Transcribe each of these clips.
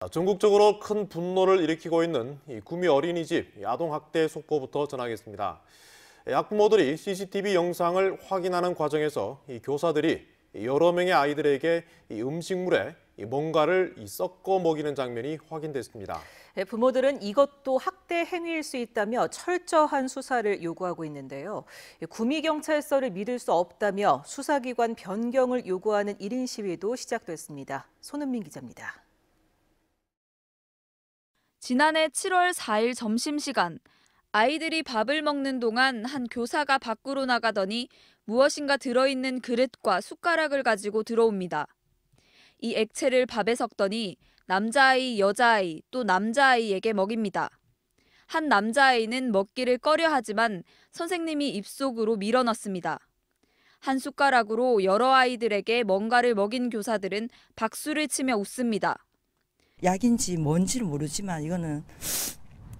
아, 전국적으로 큰 분노를 일으키고 있는 이 구미 어린이집 아동학대 속보부터 전하겠습니다. 학부모들이 CCTV 영상을 확인하는 과정에서 교사들이 여러 명의 아이들에게 이 음식물에 뭔가를 섞어 먹이는 장면이 확인됐습니다. 네, 부모들은 이것도 학대 행위일 수 있다며 철저한 수사를 요구하고 있는데요. 구미경찰서를 믿을 수 없다며 수사기관 변경을 요구하는 1인 시위도 시작됐습니다. 손은민 기자입니다. 지난해 7월 4일 점심시간 아이들이 밥을 먹는 동안 한 교사가 밖으로 나가더니 무엇인가 들어있는 그릇과 숟가락을 가지고 들어옵니다. 이 액체를 밥에 섞더니 남자아이, 여자아이, 또 남자아이에게 먹입니다. 한 남자아이는 먹기를 꺼려 하지만 선생님이 입속으로 밀어넣습니다. 한 숟가락으로 여러 아이들에게 뭔가를 먹인 교사들은 박수를 치며 웃습니다. 약인지 뭔지는 모르지만 이거는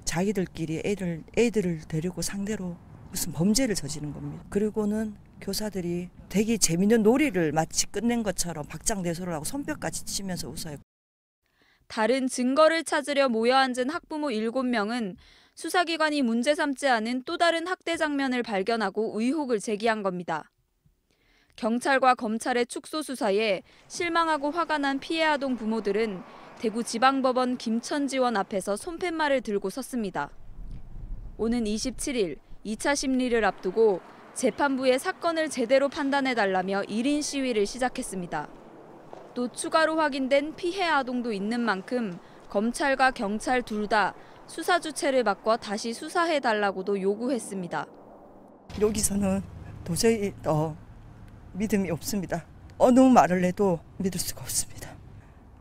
자기들끼리 애들 애들을 데리고 상대로 무슨 범죄를 저지른 겁니다. 그리고는 교사들이 되게 재밌는 놀이를 마치 끝낸 것처럼 박장대소를 하고 손뼉까지 치면서 웃어요. 다른 증거를 찾으려 모여 앉은 학부모 7명은 수사기관이 문제 삼지 않은 또 다른 학대 장면을 발견하고 의혹을 제기한 겁니다. 경찰과 검찰의 축소 수사에 실망하고 화가 난 피해 아동 부모들은 대구지방법원 김천지원 앞에서 손팻말을 들고 섰습니다. 오는 27일 2차 심리를 앞두고 재판부에 사건을 제대로 판단해달라며 1인 시위를 시작했습니다. 또 추가로 확인된 피해 아동도 있는 만큼 검찰과 경찰 둘 다 수사 주체를 바꿔 다시 수사해달라고도 요구했습니다. 여기서는 도저히 어, 믿음이 없습니다. 어느 말을 해도 믿을 수가 없습니다.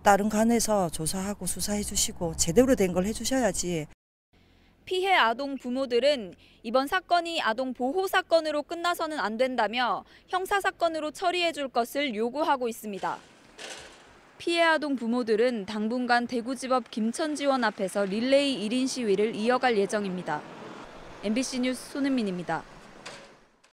다른 관에서 조사하고 수사해 주시고 제대로 된 걸해 주셔야지. 피해 아동 부모들은 이번 사건이 아동 보호 사건으로 끝나서는 안 된다며 형사 사건으로 처리해 줄 것을 요구하고 있습니다. 피해 아동 부모들은 당분간 대구지법 김천지원 앞에서 릴레이 1인 시위를 이어갈 예정입니다. MBC 뉴스 손은민입니다.